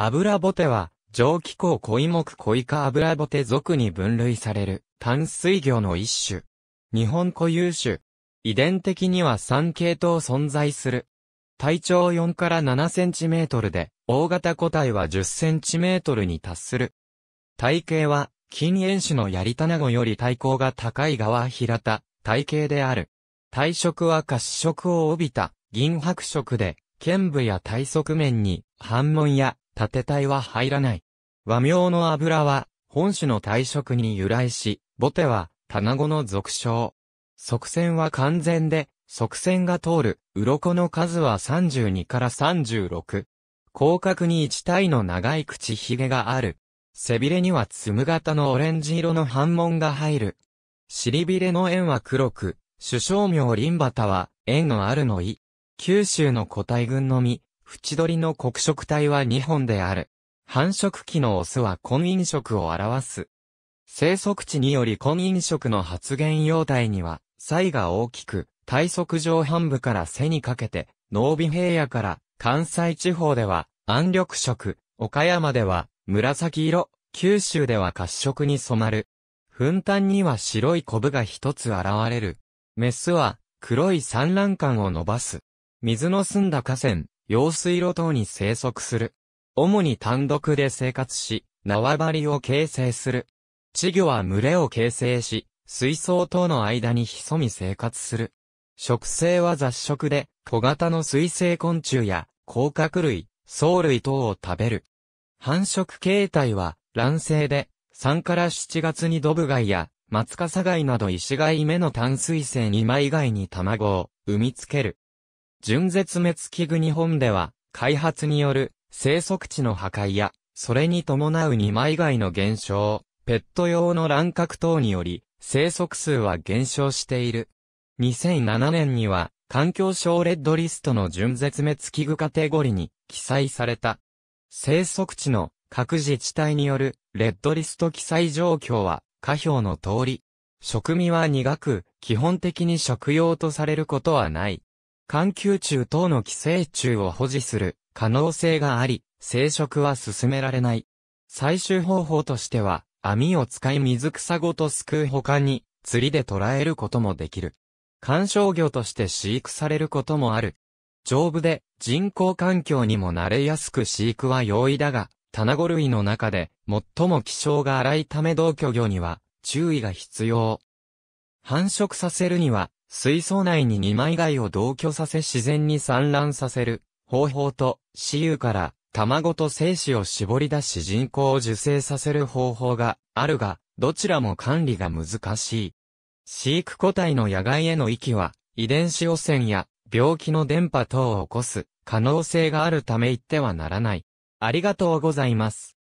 油ボテは、蒸気港恋木恋か油ボテ属に分類される淡水魚の一種。日本固有種。遺伝的には3系統存在する。体長4から7センチメートルで、大型個体は10センチメートルに達する。体型は、近縁種のヤリタナゴより体高が高い側平田、体型である。体色は褐色を帯びた、銀白色で、剣部や体側面に、反紋やて体は入らない。和名の油は、本種の退色に由来し、ボテは、卵の俗称。側線は完全で、側線が通る、鱗の数は32から36。広角に1体の長い口ひげがある。背びれには粒型のオレンジ色の反紋が入る。尻びれの円は黒く、主相名バ端は、円のあるの意。九州の個体群のみ、縁取りの黒色体は2本である。繁殖期のオスは婚姻色を表す。生息地により婚姻色の発現容態には、異が大きく、体側上半部から背にかけて、濃尾平野から関西地方では暗緑色、岡山では紫色、九州では褐色に染まる。粉炭には白いコブが一つ現れる。メスは黒い産卵管を伸ばす。水の澄んだ河川、用水路等に生息する。主に単独で生活し、縄張りを形成する。稚魚は群れを形成し、水槽等の間に潜み生活する。食性は雑食で、小型の水生昆虫や、甲殻類、藻類等を食べる。繁殖形態は、卵性で、3から7月にドブ貝や、松笠貝など石貝目の淡水性2枚貝に卵を産みつける。純絶滅危惧日本では、開発による生息地の破壊や、それに伴う二枚貝の減少、ペット用の乱獲等により、生息数は減少している。2007年には、環境省レッドリストの純絶滅危惧カテゴリに記載された。生息地の各自治体によるレッドリスト記載状況は下表の通り。食味は苦く、基本的に食用とされることはない。環球虫等の寄生虫を保持する可能性があり、生殖は進められない。最終方法としては、網を使い水草ごとすくう他に、釣りで捕らえることもできる。観賞魚として飼育されることもある。丈夫で人工環境にも慣れやすく飼育は容易だが、卵類の中で最も気性が荒いため同居魚には注意が必要。繁殖させるには水槽内に二枚貝を同居させ自然に産卵させる方法と、雌雄から卵と精子を絞り出し人工を受精させる方法があるが、どちらも管理が難しい。飼育個体の野外への息は、遺伝子汚染や病気の電波等を起こす可能性があるため言ってはならない。ありがとうございます。